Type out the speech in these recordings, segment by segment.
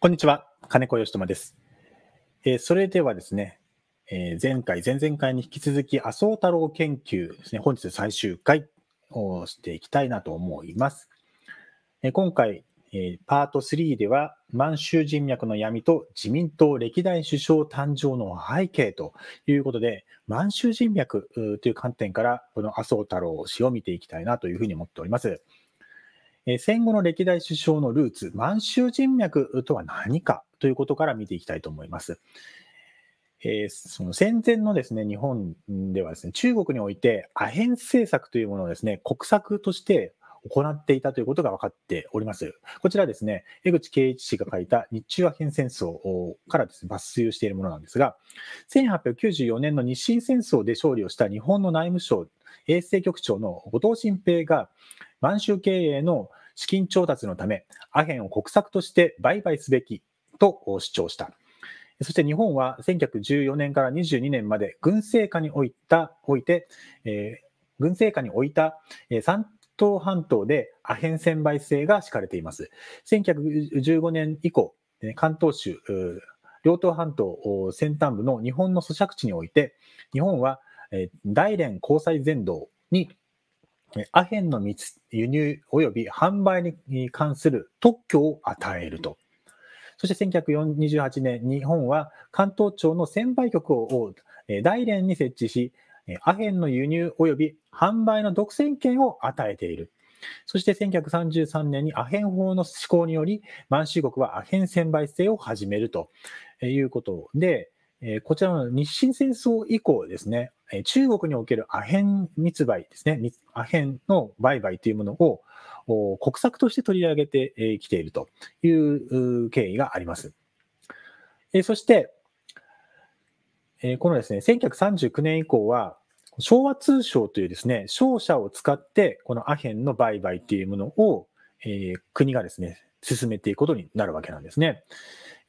こんにちは、金子義友です。えー、それではですね、えー、前回、前々回に引き続き、麻生太郎研究ですね、本日最終回をしていきたいなと思います。えー、今回、えパート3では、満州人脈の闇と自民党歴代首相誕生の背景ということで、満州人脈という観点から、この麻生太郎氏を見ていきたいなというふうに思っております。え戦後の歴代首相のルーツ、満州人脈とは何かということから見ていきたいと思います。えー、その戦前のですね日本ではですね中国においてアヘン政策というものをですね国策として行っていたということが分かっております。こちらですね、江口圭一氏が書いた日中アヘン戦争からです、ね、抜粋しているものなんですが、1894年の日清戦争で勝利をした日本の内務省衛生局長の後藤新平が、満州経営の資金調達のため、アヘンを国策として売買すべきと主張した。そして日本は1914年から22年まで軍政下に置いたおいて、えー、軍政下に置いた、えー、三島半島でアヘン専売制が敷かれています。1915年以降、関東州、両東半島先端部の日本の租借地において、日本は大連交際全道にアヘンの輸入及び販売に関する特許を与えると。そして1928年、日本は関東庁の専売局を大連に設置し、アヘンの輸入及び販売の独占権を与えている。そして1933年にアヘン法の施行により、満州国はアヘン専売制を始めるということで、えこちらの日清戦争以降ですね、え中国におけるアヘン密売ですね、アヘンの売買というものを国策として取り上げてきているという経緯があります。えそして、えこのですね、1939年以降は、昭和通商というですね、商社を使ってこのアヘンの売買というものを、え国がですね、進めていくことになるわけなんですね。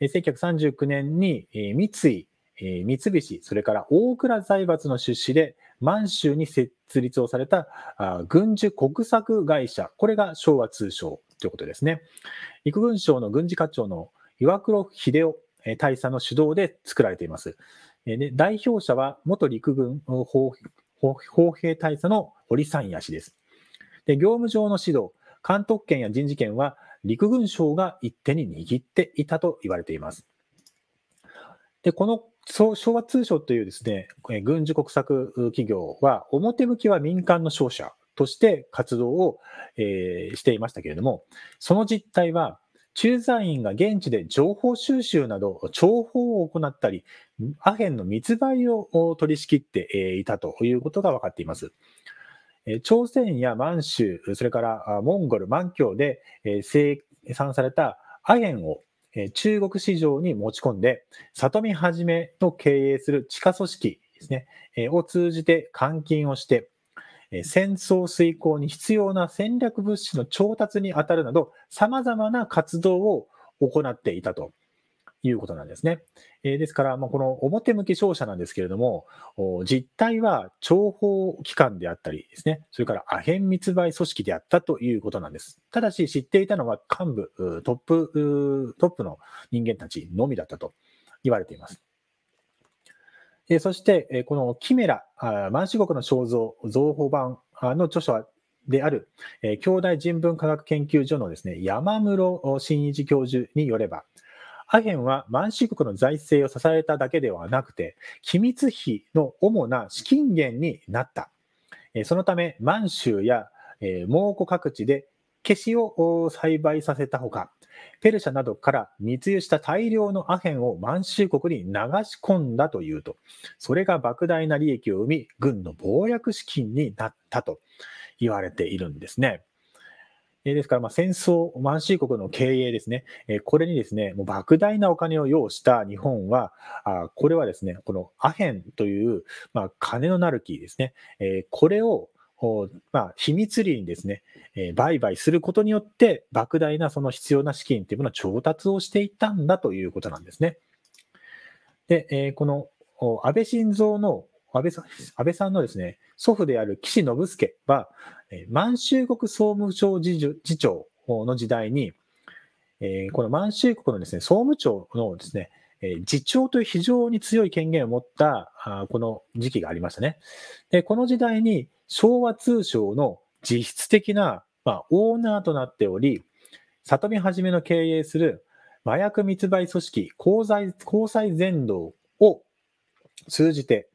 1939年に三井えー、三菱、それから大蔵財閥の出資で満州に設立をされたあ軍需国策会社、これが昭和通商ということですね。陸軍省の軍事課長の岩黒秀夫大佐の主導で作られています。えー、で代表者は元陸軍砲兵大佐の堀さんや氏です。で業務上の指導、監督権や人事権は陸軍省が一手に握っていたと言われています。でこの昭和通商というですね、軍事国策企業は、表向きは民間の商社として活動を、えしていましたけれども、その実態は、駐在員が現地で情報収集など情報を行ったり、アヘンの密売を取り仕切っていたということが分かっています。朝鮮や満州、それからモンゴル、満郷で生産されたアヘンを中国市場に持ち込んで、里見はじめの経営する地下組織ですね、を通じて換金をして、戦争遂行に必要な戦略物資の調達に当たるなど、様々な活動を行っていたと。いうことなんですね。えー、ですから、まあ、この表向き商社なんですけれども、実態は諜報機関であったりですね、それからアヘン密売組織であったということなんです。ただし、知っていたのは幹部、トップ、トップの人間たちのみだったと言われています。えそして、このキメラ、満州国の肖像、造法版の著書である、えー、兄弟人文科学研究所のですね、山室真一教授によれば、アヘンは満州国の財政を支えただけではなくて、機密費の主な資金源になった。そのため、満州や蒙古各地でケシを栽培させたほか、ペルシャなどから密輸した大量のアヘンを満州国に流し込んだというと、それが莫大な利益を生み、軍の防薬資金になったと言われているんですね。えですから、ま戦争、満州国の経営ですね、えこれにですね、もう莫大なお金を要した日本は、あこれはですね、このアヘンという、まあ、金のなる木ですね、えこれをまあ、秘密裏にですね、え売買することによって、莫大なその必要な資金というものを調達をしていったんだということなんですね。で、えこの安倍晋三の安倍さん安倍さんのですね祖父である岸信介は、え満州国総務省次長の時代に、えこの満州国のですね総務庁のですね次長という非常に強い権限を持ったあこの時期がありましたね。でこの時代に昭和通商の実質的な、まあ、オーナーとなっており、里見はじめの経営する麻薬密売組織、交際全道を通じて、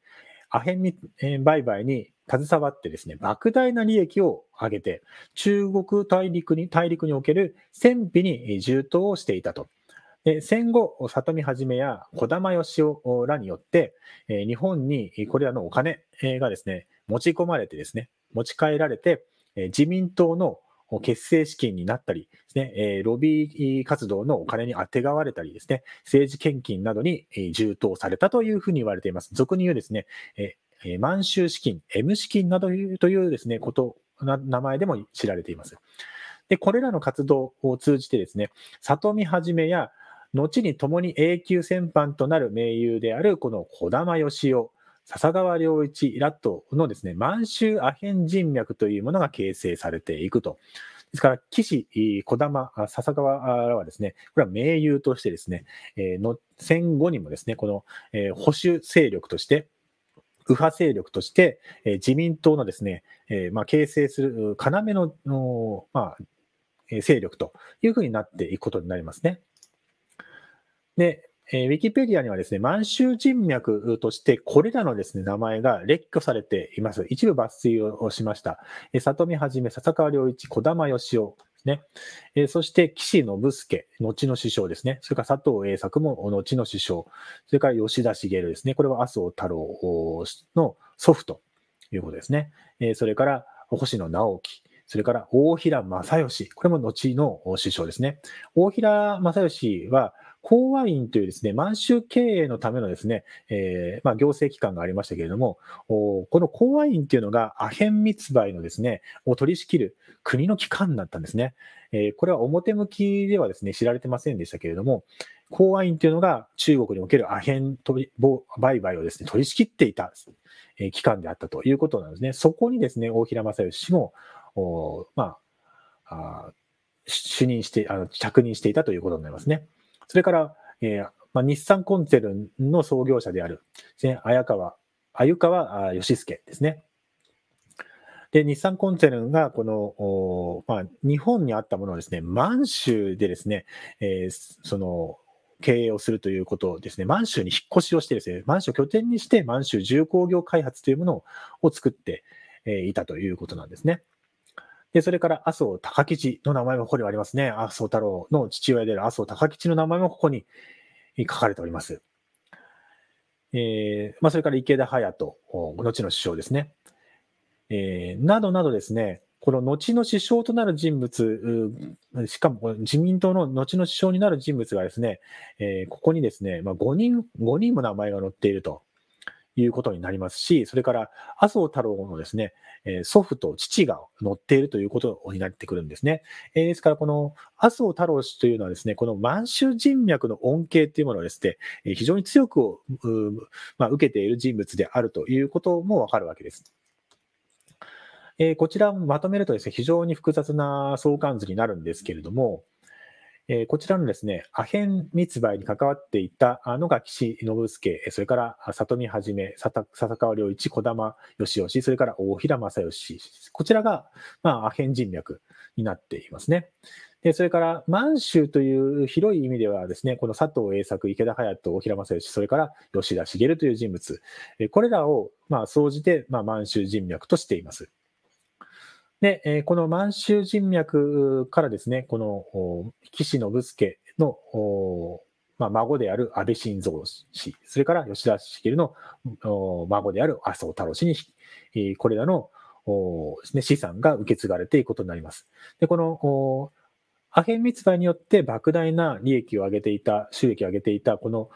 アヘンに、えー、売買に携わってですね、莫大な利益を上げて、中国大陸に、大陸における戦費に充当をしていたと。戦後、里見はじめや児玉義雄らによって、日本にこれらのお金がですね、持ち込まれてですね、持ち帰られて、自民党のもう結成資金になったりですね、えロビー活動のお金にあてがわれたりですね、政治献金などに充当されたというふうに言われています。俗に言うですね、え満州資金、M 資金などというですね、ことな、名前でも知られています。で、これらの活動を通じてですね、里見はじめや、後に共に永久戦犯となる盟友であるこの児玉義雄笹川良一らとのですね、満州アヘン人脈というものが形成されていくと。ですから、岸、児玉、笹川らはですね、これは盟友としてですね、えの戦後にもですね、この、え保守勢力として、右派勢力として、え自民党のですね、えまあ、形成する要の、まあ、勢力というふうになっていくことになりますね。で、えー、ウィキペディアにはですね、満州人脈として、これらのですね、名前が列挙されています。一部抜粋をしました。えー、里見はじめ、笹川良一、小玉義雄ね。えー、そして、岸信介、後の首相ですね。それから佐藤栄作も後の首相。それから吉田茂ですね。これは麻生太郎の祖父ということですね。えー、それから、星野直樹。それから大平正義。これも後の首相ですね。大平正義は、公和院というですね、満州経営のためのですね、えー、まあ、行政機関がありましたけれども、この公和院というのがアヘン密売のですね、を取り仕切る国の機関だったんですね。えー、これは表向きではですね、知られてませんでしたけれども、公和院というのが中国におけるアヘン売買をですね、取り仕切っていた、え機関であったということなんですね。そこにですね、大平正義も、まあ、あ主任して、あの着任していたということになりますね。それから、えーまあ、日産コンツェルンの創業者である、ね、綾川、鮎川義介ですね。で、日産コンツェルンが、この、まあ、日本にあったものをですね、満州でですね、えー、その、経営をするということですね、満州に引っ越しをしてですね、満州拠点にして、満州重工業開発というものを作っていたということなんですね。で、それから麻生高吉の名前もここにありますね。麻生太郎の父親である麻生高吉の名前もここに書かれております。えー、まあ、それから池田隼人、後の首相ですね。えー、などなどですね、この後の首相となる人物、しかも自民党の後の首相になる人物がですね、えー、ここにですね、まあ、5人、5人も名前が載っていると。いうことになりますし、それから麻生太郎のですね、祖父と父が乗っているということになってくるんですね。ですから、この麻生太郎氏というのはですね、この満州人脈の恩恵というものをですね、非常に強くまあ、受けている人物であるということもわかるわけです。えこちらをまとめるとですね、非常に複雑な相関図になるんですけれども、えこちらのですね、アヘン密売に関わっていたのが岸信介、それから里見はじめ、笹川良一、児玉義義、それから大平正義。こちらが、まあ、アヘン人脈になっていますね。でそれから満州という広い意味ではですね、この佐藤栄作、池田隼人、大平正義、それから吉田茂という人物、これらをまあ総じてまあ満州人脈としています。で、えこの満州人脈からですね、この岸信介の、まあ、孫である安倍晋三氏、それから吉田茂の孫である麻生太郎氏に、えこれらのね、資産が受け継がれていくことになります。で、このアヘン密売によって莫大な利益を上げていた、収益を上げていた、この、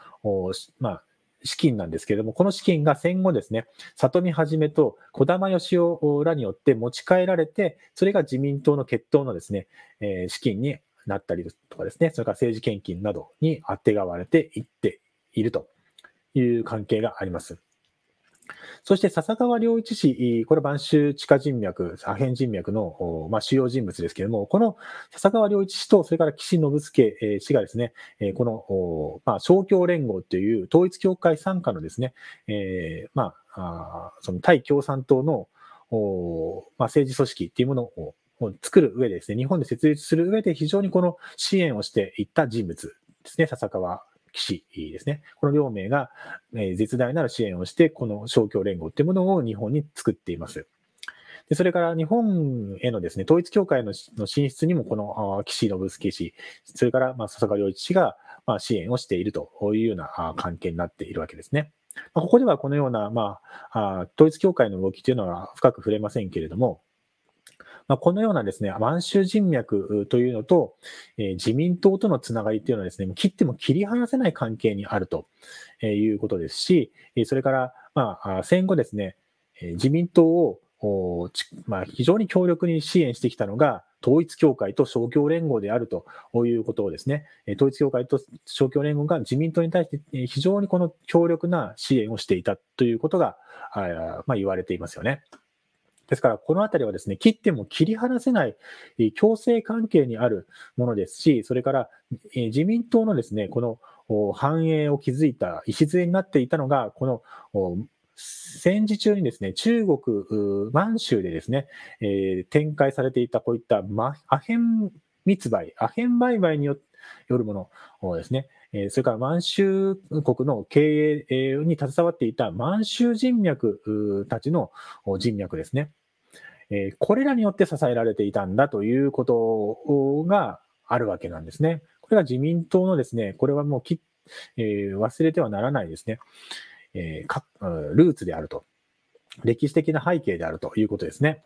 まあ、資金なんですけれども、この資金が戦後ですね、里見はじめと児玉義夫らによって持ち帰られて、それが自民党の決闘のですね、え資金になったりとかですね、それから政治献金などにあてがわれていっているという関係があります。そして笹川良一氏、これ、晩秋地下人脈、左辺人脈の、まあ、主要人物ですけれども、この笹川良一氏と、それから岸信介氏がですね、この、まあ、勝共連合という統一教会傘下のですね、えー、まあ、その対共産党の、まあ、政治組織っていうものを作る上でですね、日本で設立する上で非常にこの支援をしていった人物ですね、笹川騎士ですね。この両名が、え絶大なる支援をして、この勝共連合っていうものを日本に作っています。でそれから日本へのですね、統一教会の進出にも、この岸信介氏、それからま笹川良一氏がま支援をしているというような関係になっているわけですね。ここではこのような、まあ、統一教会の動きというのは深く触れませんけれども、まあ、このようなですね、満州人脈というのと、え自民党とのつながりというのはですね、切っても切り離せない関係にあるということですし、それから、まあ、戦後ですね、自民党をまあ、非常に強力に支援してきたのが、統一教会と勝共連合であるということをですね、統一教会と勝共連合が自民党に対して非常にこの強力な支援をしていたということが、まあ、言われていますよね。ですから、このあたりはですね、切っても切り離せない強制関係にあるものですし、それから自民党のですね、この繁栄を築いた礎になっていたのが、この戦時中にですね、中国、満州でですね、えー、展開されていたこういったアヘン密売、アヘン売買によるものですね、それから満州国の経営に携わっていた満州人脈たちの人脈ですね。えー、これらによって支えられていたんだということがあるわけなんですね。これが自民党のですね、これはもうき、えー、忘れてはならないですね、えー、ルーツであると。歴史的な背景であるということですね。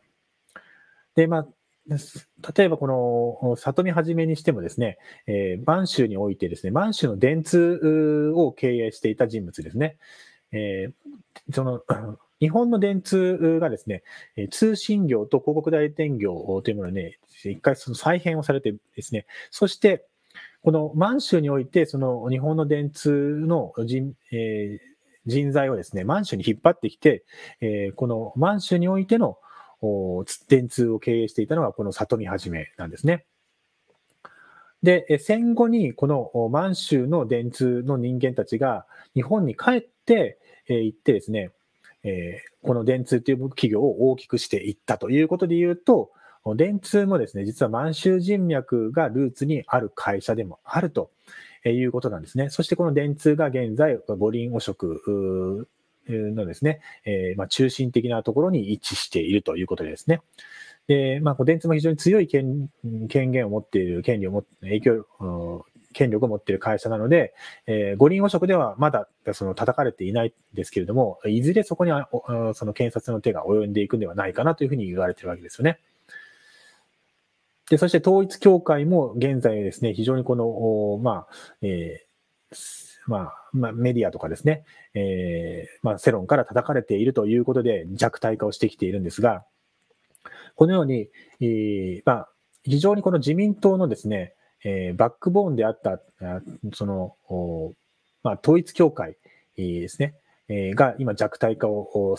で、まあ、例えばこの、里見はじめにしてもですね、えー、満州においてですね、満州の電通を経営していた人物ですね。えー、その、日本の電通がですね、通信業と広告代理店業というものをね、一回その再編をされてですね、そして、この満州において、その日本の電通の人、えー、人材をですね、満州に引っ張ってきて、えー、この満州においての電通を経営していたのが、この里見はじめなんですね。で、戦後にこの満州の電通の人間たちが日本に帰って行ってですね、えー、この電通という企業を大きくしていったということで言うと、電通もですね、実は満州人脈がルーツにある会社でもあるということなんですね。そしてこの電通が現在、五輪汚職のですね、えー、まあ、中心的なところに位置しているということですね。で、まあ、電通も非常に強い権権限を持っている、権利を持って、影響、権力を持っている会社なので、えー、五輪汚職ではまだその叩かれていないですけれども、いずれそこにその検察の手が及んでいくんではないかなというふうに言われているわけですよね。で、そして統一教会も現在ですね、非常にこの、まあ、えー、まあ、まあ、メディアとかですね、えー、まあ、世論から叩かれているということで弱体化をしてきているんですが、このように、えー、まあ、非常にこの自民党のですね、えー、バックボーンであった、その、まあ、統一教会ですね、えー、が今弱体化を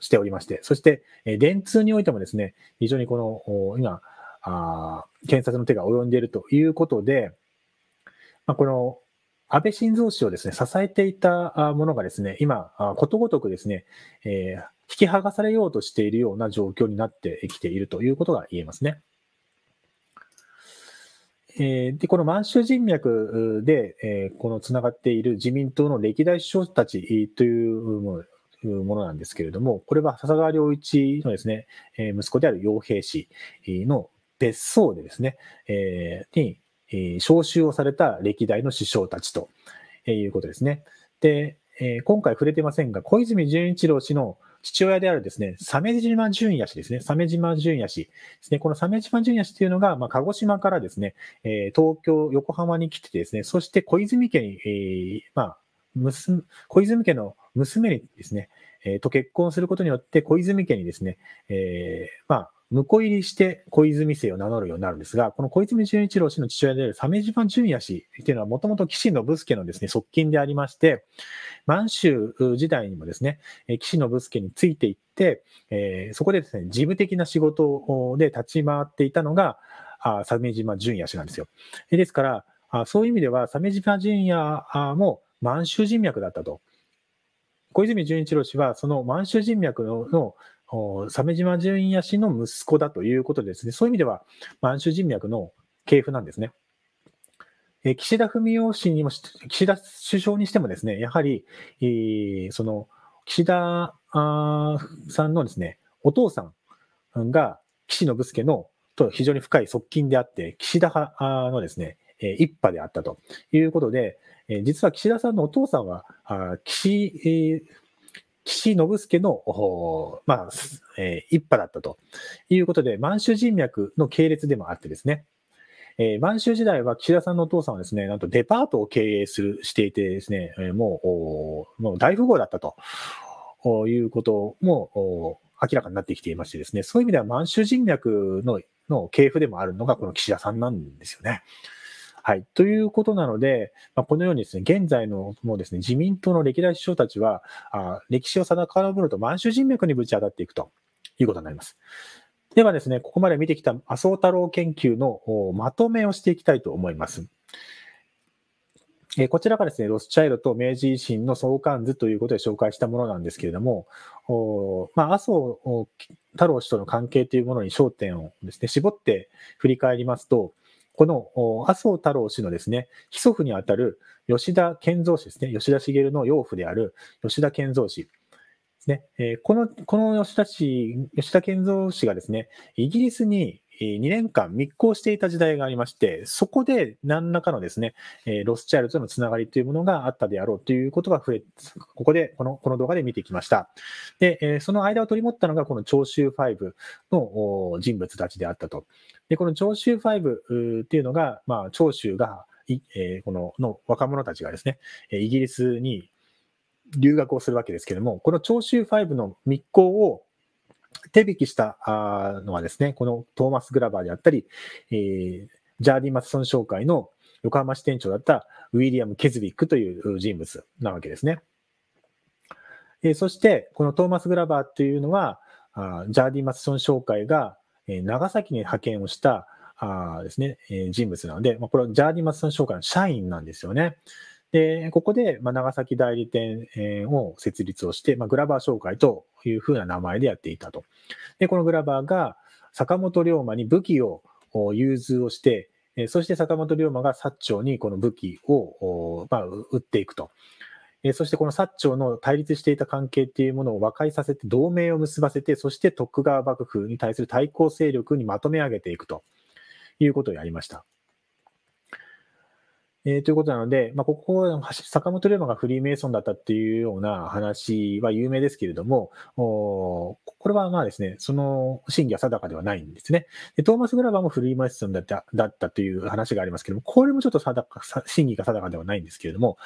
しておりまして、そして、え電通においてもですね、非常にこの、今、あ検察の手が及んでいるということで、まこの安倍晋三氏をですね、支えていたものがですね、今、ことごとくですね、え引き剥がされようとしているような状況になってきているということが言えますね。えー、でこの満州人脈で、えー、このつながっている自民党の歴代首相たちというものなんですけれども、これは笹川良一のですね、え息子である傭兵氏の別荘でですね、えー、に、えー、招集をされた歴代の首相たちと、えいうことですね。で、え今回触れてませんが、小泉純一郎氏の父親であるですね、鮫島淳也氏ですね、鮫島淳也氏ですね、この鮫島淳也氏というのが、まあ、鹿児島からですね、え東京、横浜に来てですね、そして小泉家に、えまあ、娘小泉家の娘にですね、えと結婚することによって、小泉家にですね、えまあ、婿入りして小泉姓を名乗るようになるんですが、この小泉純一郎氏の父親である鮫島淳也氏っていうのはもともと岸信介のですね、側近でありまして、満州時代にもですね、岸信介についていって、えー、そこでですね、事務的な仕事で立ち回っていたのが、あ鮫島淳也氏なんですよ。ですから、あそういう意味では、鮫島淳也も満州人脈だったと。小泉純一郎氏は、その満州人脈の鮫島純也氏の息子だということでですね、そういう意味では満州人脈の系譜なんですね。え岸田文雄氏にも、岸田首相にしてもですね、やはり、えー、その、岸田さんのですね、お父さんが岸信介のと非常に深い側近であって、岸田派のですね、一派であったということで、実は岸田さんのお父さんは、岸岸信介の、まあ、えー、一派だったということで、満州人脈の系列でもあってですね、えー、満州時代は岸田さんのお父さんはですね、なんとデパートを経営するしていてですね、えー、もうもう大富豪だったということも明らかになってきていましてですね、そういう意味では満州人脈のの系譜でもあるのがこの岸田さんなんですよね。はい。ということなので、まあ、このようにですね、現在のもうですね、自民党の歴代首相たちは、あ歴史をぼると満州人脈にぶち当たっていくということになります。ではですね、ここまで見てきた麻生太郎研究のまとめをしていきたいと思います。えこちらがですね、ロスチャイルドと明治維新の相関図ということで紹介したものなんですけれども、おまあ、麻生太郎氏との関係というものに焦点をですね、絞って振り返りますと、この麻生太郎氏のですね、祖父にあたる吉田健三氏ですね、吉田茂の養父である吉田健三氏。ね、えこの、この吉田氏、吉田健三氏がですね、イギリスに2年間密航していた時代がありまして、そこで何らかのですね、ロスチャイルドとのつながりというものがあったであろうということが増え、ここで、この、この動画で見てきました。で、その間を取り持ったのが、この長州5の人物たちであったと。で、この長州5っていうのが、まあ、長州が、えー、このの若者たちがですね、イギリスに留学をするわけですけれども、この長州5の密航を手引きしたのはですね、このトーマス・グラバーであったり、えー、ジャーディ・マスソン商会の横浜支店長だったウィリアム・ケズビックという人物なわけですね。えー、そして、このトーマス・グラバーっていうのは、あジャーディ・マスソン商会がえ長崎に派遣をしたあですね、え人物なので、まあ、これはジャーニー松さん商会の社員なんですよね。で、ここで、ま長崎代理店を設立をして、まあ、グラバー商会というふうな名前でやっていたと。で、このグラバーが坂本龍馬に武器を融通をして、そして坂本龍馬が薩長にこの武器を、まあ、売っていくと。えそしてこの薩長の対立していた関係っていうものを和解させて、同盟を結ばせて、そして徳川幕府に対する対抗勢力にまとめ上げていくということをやりました。えー、ということなので、まあ、ここ、坂本龍馬がフリーメイソンだったっていうような話は有名ですけれども、おこれはまあですね、その真偽は定かではないんですね。でトーマス・グラバーもフリーメイソンだっただったという話がありますけども、これもちょっと定か真偽が定かではないんですけれども、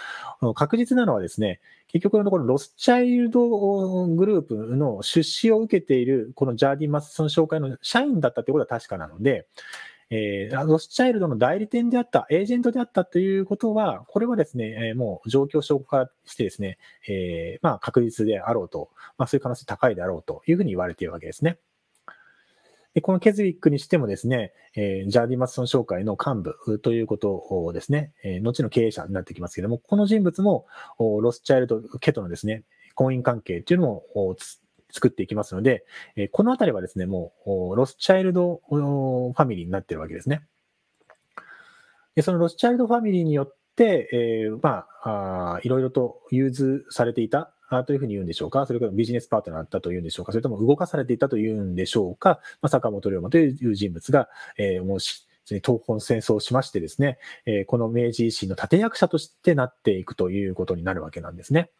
確実なのはですね、結局のところ、ロスチャイルドグループの出資を受けている、このジャーディ・マスソン紹介の社員だったということは確かなので、えー、ロスチャイルドの代理店であった、エージェントであったということは、これはですね、えー、もう状況証拠化してですね、えー、まあ、確実であろうと、まあ、そういう可能性高いであろうというふうに言われているわけですね。でこのケズウィックにしてもですね、えー、ジャーディ・マスソン商会の幹部ということをですね、えー、後の経営者になってきますけれども、この人物もロスチャイルド家とのですね、婚姻関係というのも作っていきますので、えこのあたりはですね、もう、ロスチャイルドファミリーになってるわけですね。でそのロスチャイルドファミリーによって、えー、まああ、いろいろと融通されていたあというふうに言うんでしょうか、それからビジネスパートナーだったというんでしょうか、それとも動かされていたというんでしょうか、まあ、坂本龍馬という人物が、えー、もう東本戦争をしましてですね、えー、この明治維新の立役者としてなっていくということになるわけなんですね。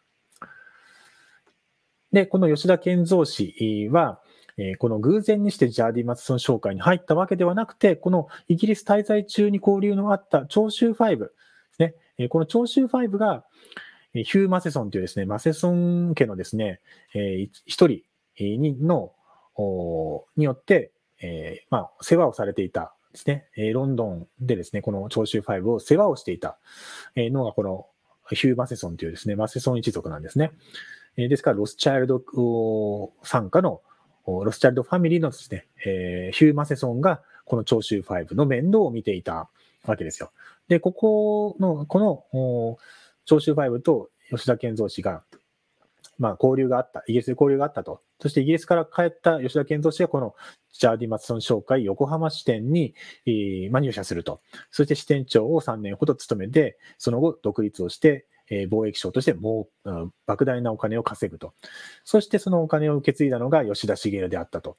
で、この吉田健三氏は、えこの偶然にしてジャーディ・マツソン商会に入ったわけではなくて、このイギリス滞在中に交流のあった長州ファですね。えこの長州ファイブが、ヒュー・マセソンというですね、マセソン家のですね、え一人にの、によって、えまあ、世話をされていたですね、えロンドンでですね、この長州ファイブを世話をしていたのが、このヒュー・マセソンというですね、マセソン一族なんですね。えですから、ロスチャイルド参加の、ロスチャイルドファミリーのですね、えヒュー・マセソンが、この長州5の面倒を見ていたわけですよ。で、ここの、この、長州5と吉田健三氏が、まあ、交流があった、イギリスで交流があったと。そしてイギリスから帰った吉田健三氏がこのジャーディ・マツソン商会横浜支店に、えー、入社すると。そして支店長を3年ほど務めて、その後独立をして、え貿易商としてもう、うん、莫大なお金を稼ぐと。そしてそのお金を受け継いだのが吉田茂であったと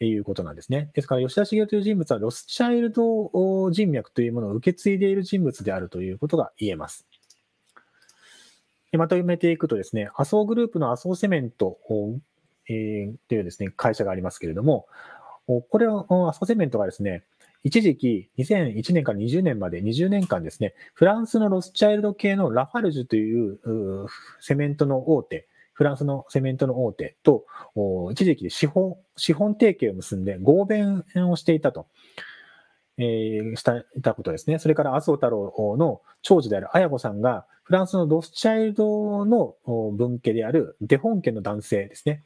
いうことなんですね。ですから吉田茂という人物はロスチャイルド人脈というものを受け継いでいる人物であるということが言えます。まとめていくとですね、麻生グループの麻生セメントえというですね、会社がありますけれども、これを、麻生セメントがですね、一時期、2001年から20年まで20年間ですね、フランスのロスチャイルド系のラファルジュというセメントの大手、フランスのセメントの大手と、一時期で資本、資本提携を結んで合弁をしていたと。えー、したいたことですね。それから麻生太郎の長女である綾子さんが、フランスのロスチャイルドの文家であるデホン家の男性ですね。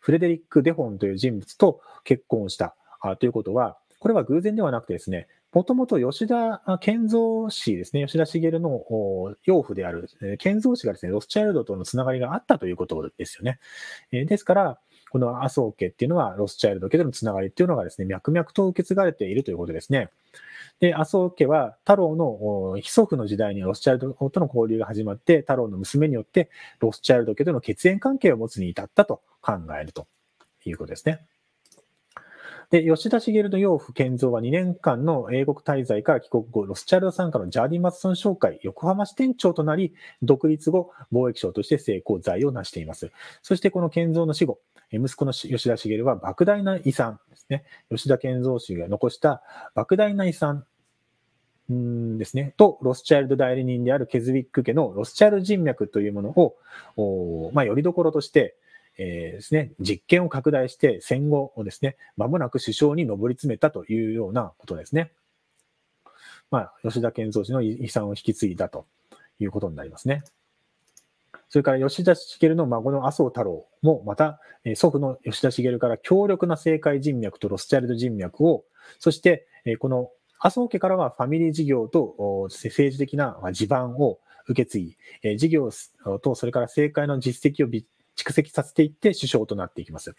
フレデリック・デホンという人物と結婚したということは、これは偶然ではなくてですね、もともと吉田健三氏ですね、吉田茂の養父である健三氏がですね、ロスチャイルドとのつながりがあったということですよね。えですから、この麻生家っていうのはロスチャイルド家でのつながりっていうのがですね、脈々と受け継がれているということですね。で、麻生家は太郎の秘祖父の時代にロスチャイルドとの交流が始まって、太郎の娘によってロスチャイルド家との血縁関係を持つに至ったと考えるということですね。で、吉田茂の養父健三は2年間の英国滞在から帰国後、ロスチャルド参加のジャーディ・マッソン商会横浜支店長となり、独立後、貿易商として成功罪を成しています。そしてこの健三の死後、息子の吉田茂は莫大な遺産ですね。吉田健三氏が残した莫大な遺産ですね、と、ロスチャルド代理人であるケズウィック家のロスチャルド人脈というものを、まあ、よりどころとして、えー、ですね、実験を拡大して戦後をですね、まもなく首相に上り詰めたというようなことですね。まあ、吉田健三氏の遺産を引き継いだということになりますね。それから吉田茂の孫の麻生太郎もまた、祖父の吉田茂から強力な政界人脈とロスチャイルド人脈を、そして、この麻生家からはファミリー事業と政治的な地盤を受け継ぎ、事業とそれから政界の実績を蓄積させていって首相となっていきます。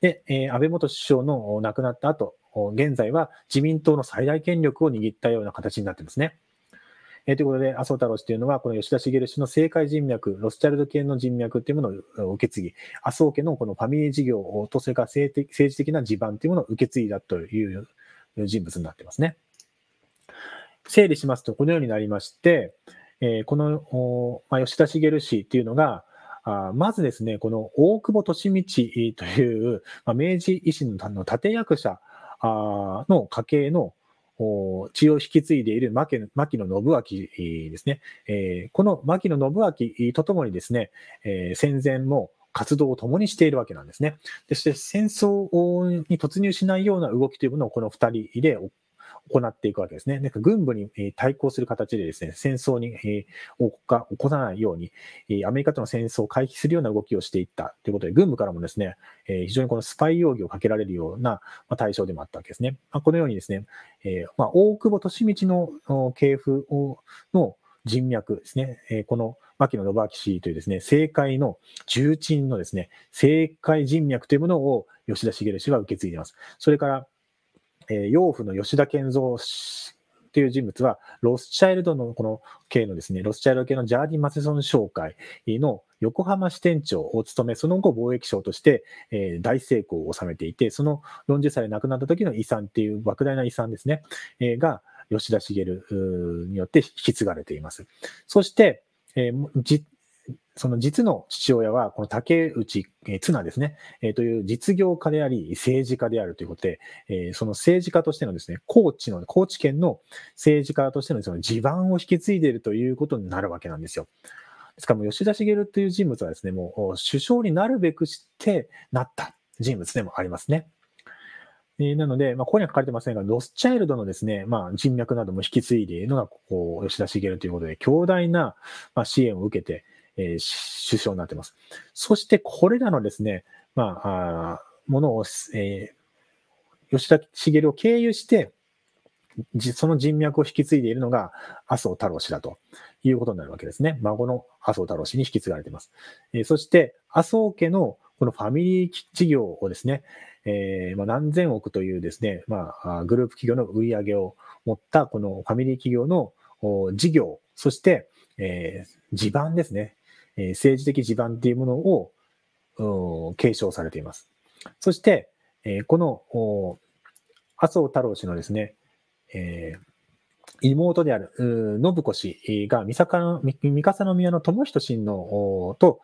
で、えー、安倍元首相の亡くなった後、現在は自民党の最大権力を握ったような形になってますね。えー、ということで、麻生太郎氏というのは、この吉田茂氏の政界人脈、ロスチャルド系の人脈というものを受け継ぎ、麻生家のこのファミリー事業と、それから政治的な地盤というものを受け継いだという人物になってますね。整理しますと、このようになりまして、えー、この、まあ、吉田茂氏というのが、まずですね、この大久保利通という、まあ、明治維新の立役者あの家系の血を引き継いでいる牧野信明ですね、えー、この牧野信明とともにですね、えー、戦前も活動を共にしているわけなんですね。そして戦争に突入しないような動きというものをこの二人で行っていくわけですね。なんか軍部に対抗する形でですね、戦争に、えー、が起こさないように、アメリカとの戦争を回避するような動きをしていったということで、軍部からもですね、え非常にこのスパイ容疑をかけられるような対象でもあったわけですね。まこのようにですね、えま大久保利通の系譜をの人脈ですね、えこの牧野信明氏というですね、政界の重鎮のですね、政界人脈というものを吉田茂氏は受け継いでいます。それから、えー、養父の吉田健三という人物は、ロスチャイルドのこの系のですね、ロスチャイルド系のジャーディ・マセソン商会の横浜支店長を務め、その後貿易商として、え大成功を収めていて、その40歳で亡くなった時の遺産っていう莫大な遺産ですね、えが吉田茂によって引き継がれています。そして、えー、その実の父親は、この竹内綱ですね、えー、という実業家であり、政治家であるということで、えー、その政治家としてのですね、高知の、高知県の政治家としてのその地盤を引き継いでいるということになるわけなんですよ。ですから、吉田茂という人物はですね、もう首相になるべくしてなった人物でもありますね。えなので、まあ、ここには書かれてませんが、ロスチャイルドのですね、まあ、人脈なども引き継いでいるのが、こう、吉田茂ということで、強大な、まあ、支援を受けて、えー、首相になっています。そしてこれらのですね、まあ、あものを、えー、吉田茂を経由して、その人脈を引き継いでいるのが麻生太郎氏だということになるわけですね。孫の麻生太郎氏に引き継がれています。えー、そして麻生家のこのファミリー事業をですね、えーまあ、何千億というですね、まあ、グループ企業の売り上げを持ったこのファミリー企業の事業、そして、えー、地盤ですね。え政治的地盤というものを継承されています。そして、えこの麻生太郎氏のですね、え妹である信子氏が三笠宮の智人親王と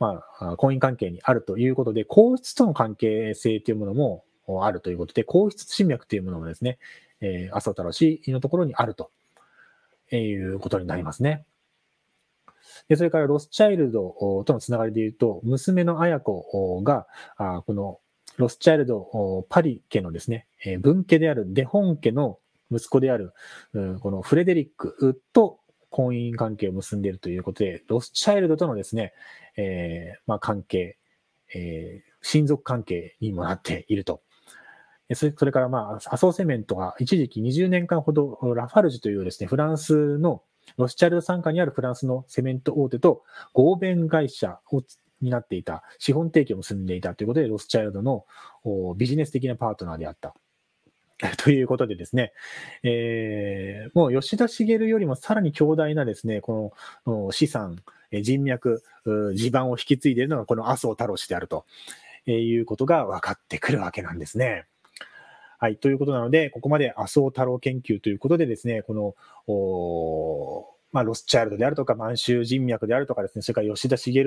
まあ、婚姻関係にあるということで、皇室との関係性というものもあるということで、皇室侵略というものもですね、麻生太郎氏のところにあるということになりますね。で、それからロスチャイルドとのつながりで言うと、娘の綾子が、あこのロスチャイルドパリ家のですね、文家であるデホン家の息子である、このフレデリックと婚姻関係を結んでいるということで、ロスチャイルドとのですね、えー、まあ、関係、えー、親族関係にもなっていると。それから、まあ、アソーセメントが一時期20年間ほどラファルジュというですね、フランスのロスチャルド傘下にあるフランスのセメント大手と合弁会社をになっていた、資本提供も進んでいたということで、ロスチャイルドのビジネス的なパートナーであった。ということでですね、えー、もう吉田茂よりもさらに強大なですね、この資産、人脈、地盤を引き継いでいるのがこの麻生太郎氏であるということが分かってくるわけなんですね。はい、ということなので、ここまで麻生太郎研究ということでですね、この、まあ、ロスチャイルドであるとか、満州人脈であるとかですね、それから吉田茂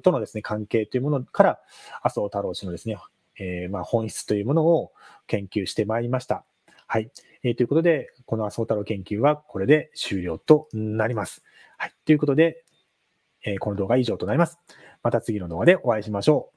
とのですね、関係というものから、麻生太郎氏のですね、えー、まあ本質というものを研究してまいりました。はい。えー、ということで、この麻生太郎研究はこれで終了となります。はい。ということで、えー、この動画は以上となります。また次の動画でお会いしましょう。